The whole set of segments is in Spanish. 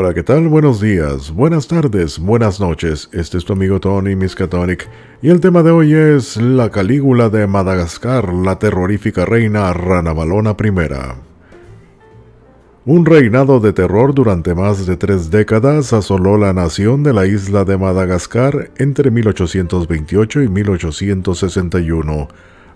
Hola, ¿qué tal? Buenos días, buenas tardes, buenas noches. Este es tu amigo Tony Miskatonic y el tema de hoy es La Calígula de Madagascar, la terrorífica reina Ranavalona I. Un reinado de terror durante más de tres décadas asoló la nación de la isla de Madagascar entre 1828 y 1861.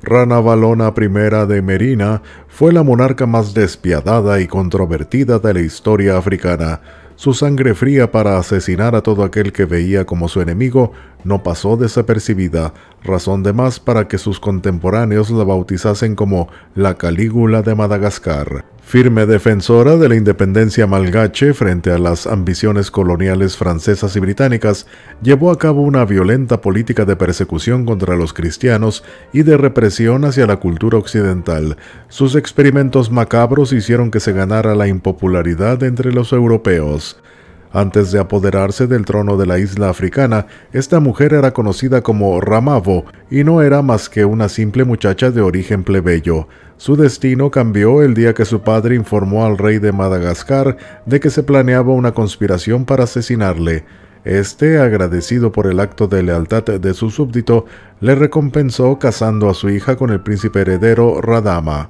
Rana I de Merina fue la monarca más despiadada y controvertida de la historia africana su sangre fría para asesinar a todo aquel que veía como su enemigo no pasó desapercibida, razón de más para que sus contemporáneos la bautizasen como la Calígula de Madagascar. Firme defensora de la independencia malgache frente a las ambiciones coloniales francesas y británicas, llevó a cabo una violenta política de persecución contra los cristianos y de represión hacia la cultura occidental. Sus experimentos macabros hicieron que se ganara la impopularidad entre los europeos. Antes de apoderarse del trono de la isla africana, esta mujer era conocida como Ramavo y no era más que una simple muchacha de origen plebeyo. Su destino cambió el día que su padre informó al rey de Madagascar de que se planeaba una conspiración para asesinarle. Este, agradecido por el acto de lealtad de su súbdito, le recompensó casando a su hija con el príncipe heredero Radama.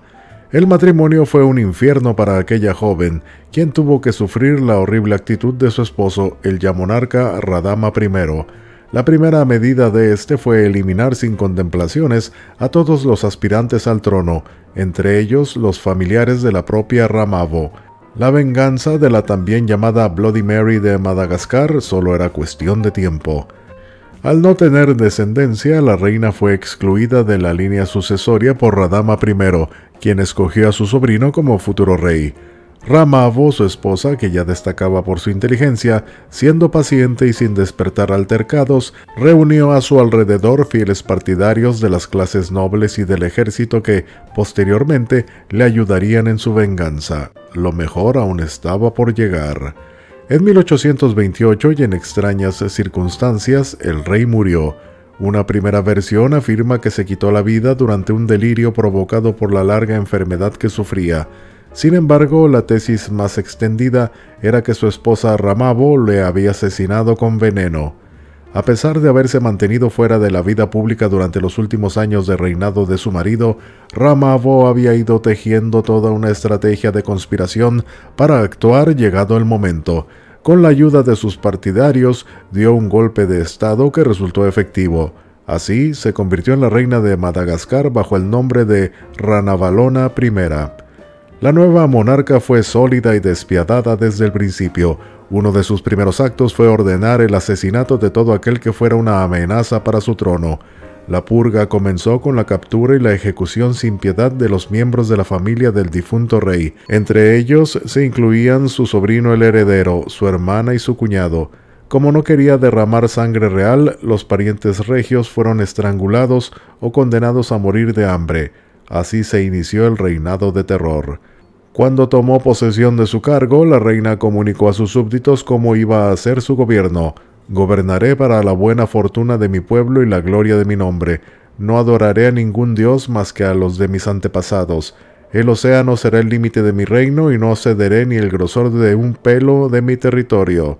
El matrimonio fue un infierno para aquella joven, quien tuvo que sufrir la horrible actitud de su esposo, el ya monarca Radama I. La primera medida de este fue eliminar sin contemplaciones a todos los aspirantes al trono, entre ellos los familiares de la propia Ramavo. La venganza de la también llamada Bloody Mary de Madagascar solo era cuestión de tiempo. Al no tener descendencia, la reina fue excluida de la línea sucesoria por Radama I, quien escogió a su sobrino como futuro rey. Ramavo, su esposa, que ya destacaba por su inteligencia, siendo paciente y sin despertar altercados, reunió a su alrededor fieles partidarios de las clases nobles y del ejército que, posteriormente, le ayudarían en su venganza. Lo mejor aún estaba por llegar. En 1828 y en extrañas circunstancias, el rey murió. Una primera versión afirma que se quitó la vida durante un delirio provocado por la larga enfermedad que sufría. Sin embargo, la tesis más extendida era que su esposa Ramabo le había asesinado con veneno. A pesar de haberse mantenido fuera de la vida pública durante los últimos años de reinado de su marido, Ramavo había ido tejiendo toda una estrategia de conspiración para actuar llegado el momento. Con la ayuda de sus partidarios, dio un golpe de Estado que resultó efectivo. Así, se convirtió en la reina de Madagascar bajo el nombre de Ranavalona I. La nueva monarca fue sólida y despiadada desde el principio, uno de sus primeros actos fue ordenar el asesinato de todo aquel que fuera una amenaza para su trono. La purga comenzó con la captura y la ejecución sin piedad de los miembros de la familia del difunto rey. Entre ellos se incluían su sobrino el heredero, su hermana y su cuñado. Como no quería derramar sangre real, los parientes regios fueron estrangulados o condenados a morir de hambre. Así se inició el reinado de terror. Cuando tomó posesión de su cargo, la reina comunicó a sus súbditos cómo iba a hacer su gobierno. Gobernaré para la buena fortuna de mi pueblo y la gloria de mi nombre. No adoraré a ningún dios más que a los de mis antepasados. El océano será el límite de mi reino y no cederé ni el grosor de un pelo de mi territorio.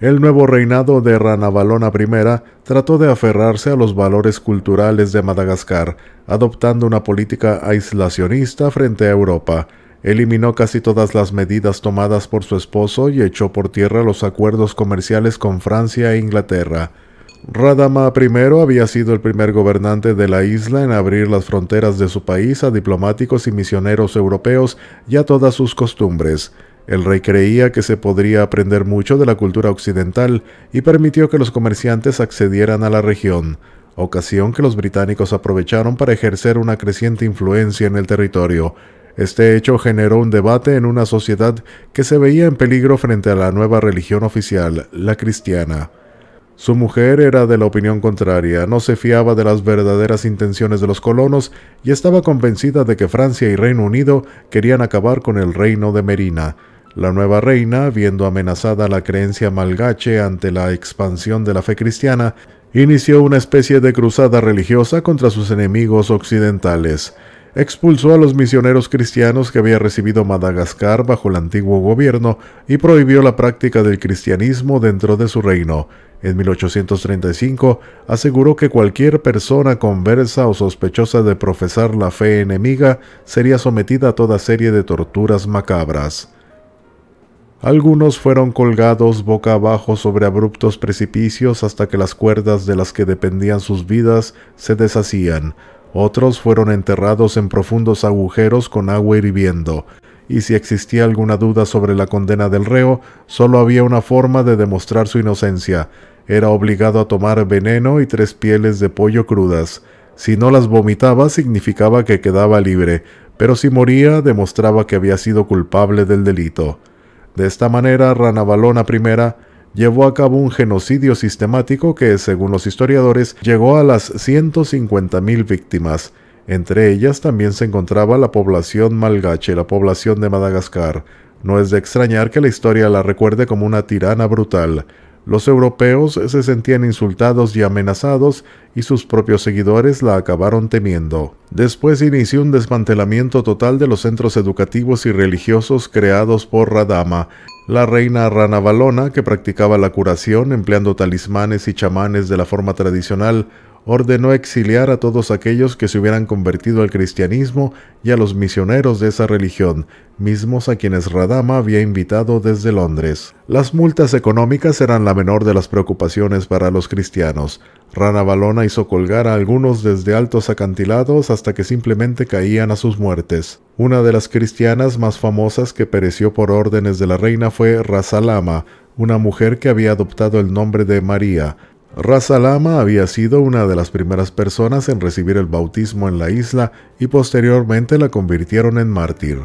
El nuevo reinado de Ranavalona I trató de aferrarse a los valores culturales de Madagascar, adoptando una política aislacionista frente a Europa. Eliminó casi todas las medidas tomadas por su esposo y echó por tierra los acuerdos comerciales con Francia e Inglaterra. Radama I había sido el primer gobernante de la isla en abrir las fronteras de su país a diplomáticos y misioneros europeos y a todas sus costumbres. El rey creía que se podría aprender mucho de la cultura occidental y permitió que los comerciantes accedieran a la región, ocasión que los británicos aprovecharon para ejercer una creciente influencia en el territorio. Este hecho generó un debate en una sociedad que se veía en peligro frente a la nueva religión oficial, la cristiana. Su mujer era de la opinión contraria, no se fiaba de las verdaderas intenciones de los colonos y estaba convencida de que Francia y Reino Unido querían acabar con el reino de Merina. La nueva reina, viendo amenazada la creencia malgache ante la expansión de la fe cristiana, inició una especie de cruzada religiosa contra sus enemigos occidentales expulsó a los misioneros cristianos que había recibido Madagascar bajo el antiguo gobierno y prohibió la práctica del cristianismo dentro de su reino. En 1835 aseguró que cualquier persona conversa o sospechosa de profesar la fe enemiga sería sometida a toda serie de torturas macabras. Algunos fueron colgados boca abajo sobre abruptos precipicios hasta que las cuerdas de las que dependían sus vidas se deshacían. Otros fueron enterrados en profundos agujeros con agua hirviendo, y si existía alguna duda sobre la condena del reo, solo había una forma de demostrar su inocencia. Era obligado a tomar veneno y tres pieles de pollo crudas. Si no las vomitaba significaba que quedaba libre, pero si moría demostraba que había sido culpable del delito. De esta manera, Ranavalona I llevó a cabo un genocidio sistemático que, según los historiadores, llegó a las 150.000 víctimas. Entre ellas también se encontraba la población malgache, la población de Madagascar. No es de extrañar que la historia la recuerde como una tirana brutal. Los europeos se sentían insultados y amenazados y sus propios seguidores la acabaron temiendo. Después inició un desmantelamiento total de los centros educativos y religiosos creados por Radama, la reina Ranavalona, que practicaba la curación empleando talismanes y chamanes de la forma tradicional ordenó exiliar a todos aquellos que se hubieran convertido al cristianismo y a los misioneros de esa religión, mismos a quienes Radama había invitado desde Londres. Las multas económicas eran la menor de las preocupaciones para los cristianos. Rana Valona hizo colgar a algunos desde altos acantilados hasta que simplemente caían a sus muertes. Una de las cristianas más famosas que pereció por órdenes de la reina fue Rasalama, una mujer que había adoptado el nombre de María. Raza Lama había sido una de las primeras personas en recibir el bautismo en la isla y posteriormente la convirtieron en mártir.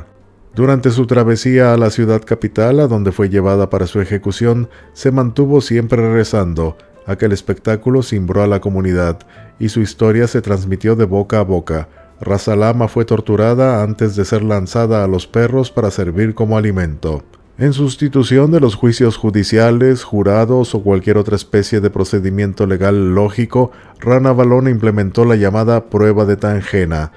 Durante su travesía a la ciudad capital, a donde fue llevada para su ejecución, se mantuvo siempre rezando. Aquel espectáculo cimbró a la comunidad y su historia se transmitió de boca a boca. Raza Lama fue torturada antes de ser lanzada a los perros para servir como alimento en sustitución de los juicios judiciales, jurados o cualquier otra especie de procedimiento legal lógico, Rana Valona implementó la llamada prueba de Tangena.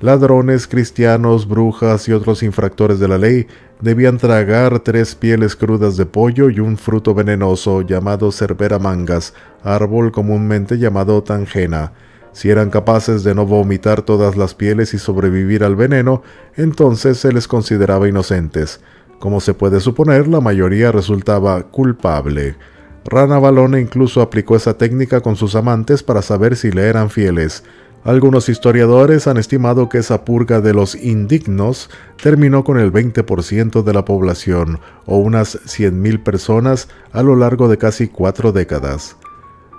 Ladrones, cristianos, brujas y otros infractores de la ley debían tragar tres pieles crudas de pollo y un fruto venenoso llamado cervera mangas, árbol comúnmente llamado tangena. Si eran capaces de no vomitar todas las pieles y sobrevivir al veneno, entonces se les consideraba inocentes. Como se puede suponer, la mayoría resultaba culpable. Rana Balone incluso aplicó esa técnica con sus amantes para saber si le eran fieles. Algunos historiadores han estimado que esa purga de los indignos terminó con el 20% de la población, o unas 100.000 personas, a lo largo de casi cuatro décadas.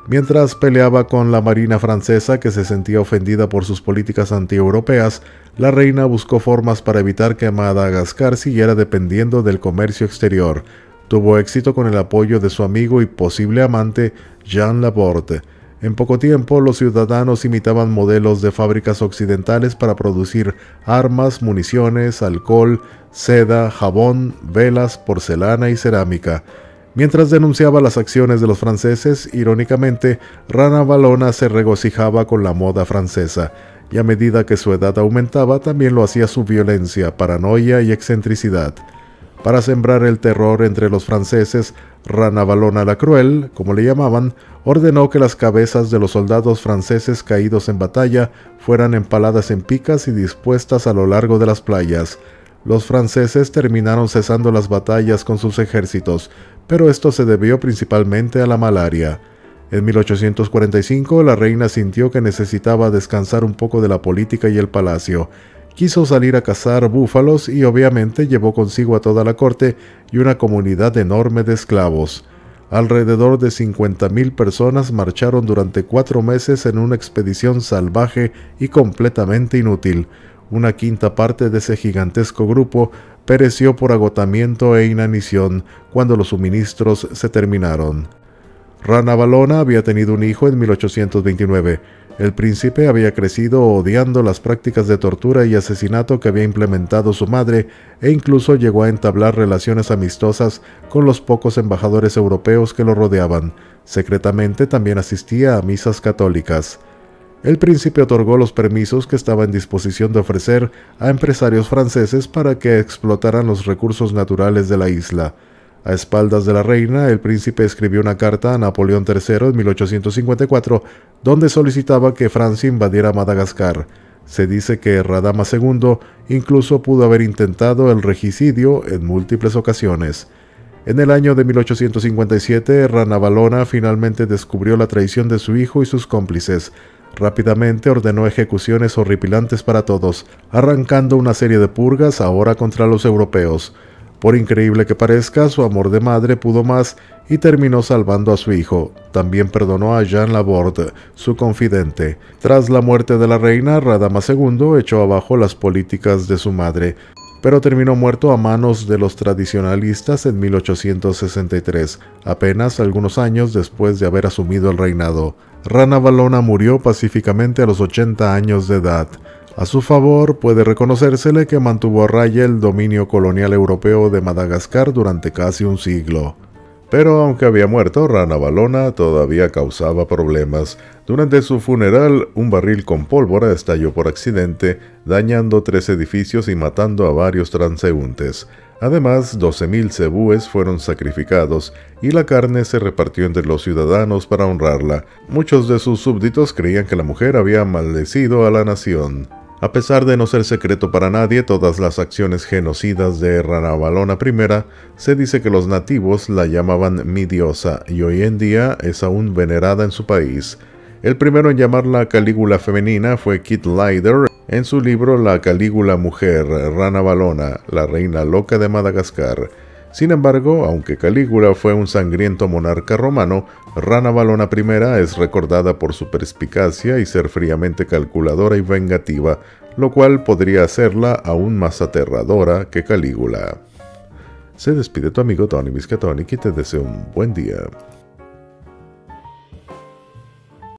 Mientras peleaba con la Marina francesa que se sentía ofendida por sus políticas antieuropeas, la reina buscó formas para evitar que Madagascar siguiera dependiendo del comercio exterior. Tuvo éxito con el apoyo de su amigo y posible amante Jean Laporte. En poco tiempo, los ciudadanos imitaban modelos de fábricas occidentales para producir armas, municiones, alcohol, seda, jabón, velas, porcelana y cerámica. Mientras denunciaba las acciones de los franceses, irónicamente, Rana Valona se regocijaba con la moda francesa, y a medida que su edad aumentaba también lo hacía su violencia, paranoia y excentricidad. Para sembrar el terror entre los franceses, Rana Valona la Cruel, como le llamaban, ordenó que las cabezas de los soldados franceses caídos en batalla fueran empaladas en picas y dispuestas a lo largo de las playas. Los franceses terminaron cesando las batallas con sus ejércitos, pero esto se debió principalmente a la malaria. En 1845 la reina sintió que necesitaba descansar un poco de la política y el palacio. Quiso salir a cazar búfalos y obviamente llevó consigo a toda la corte y una comunidad enorme de esclavos. Alrededor de 50.000 personas marcharon durante cuatro meses en una expedición salvaje y completamente inútil una quinta parte de ese gigantesco grupo pereció por agotamiento e inanición cuando los suministros se terminaron. Rana Valona había tenido un hijo en 1829. El príncipe había crecido odiando las prácticas de tortura y asesinato que había implementado su madre e incluso llegó a entablar relaciones amistosas con los pocos embajadores europeos que lo rodeaban. Secretamente también asistía a misas católicas. El príncipe otorgó los permisos que estaba en disposición de ofrecer a empresarios franceses para que explotaran los recursos naturales de la isla. A espaldas de la reina, el príncipe escribió una carta a Napoleón III en 1854, donde solicitaba que Francia invadiera Madagascar. Se dice que Radama II incluso pudo haber intentado el regicidio en múltiples ocasiones. En el año de 1857, Ranavalona finalmente descubrió la traición de su hijo y sus cómplices, Rápidamente ordenó ejecuciones horripilantes para todos, arrancando una serie de purgas ahora contra los europeos. Por increíble que parezca, su amor de madre pudo más y terminó salvando a su hijo. También perdonó a Jean Laborde, su confidente. Tras la muerte de la reina, Radama II echó abajo las políticas de su madre, pero terminó muerto a manos de los tradicionalistas en 1863, apenas algunos años después de haber asumido el reinado. Rana Valona murió pacíficamente a los 80 años de edad. A su favor, puede reconocérsele que mantuvo a raya el dominio colonial europeo de Madagascar durante casi un siglo. Pero aunque había muerto, Rana Valona todavía causaba problemas. Durante su funeral, un barril con pólvora estalló por accidente, dañando tres edificios y matando a varios transeúntes. Además, 12.000 cebúes fueron sacrificados y la carne se repartió entre los ciudadanos para honrarla. Muchos de sus súbditos creían que la mujer había maldecido a la nación. A pesar de no ser secreto para nadie todas las acciones genocidas de Ranavalona I, se dice que los nativos la llamaban mi diosa y hoy en día es aún venerada en su país. El primero en llamarla Calígula femenina fue Kit Lyder en su libro La Calígula Mujer, Rana Balona, la reina loca de Madagascar. Sin embargo, aunque Calígula fue un sangriento monarca romano, Rana Valona I es recordada por su perspicacia y ser fríamente calculadora y vengativa, lo cual podría hacerla aún más aterradora que Calígula. Se despide tu amigo Tony Miskatonic y te deseo un buen día.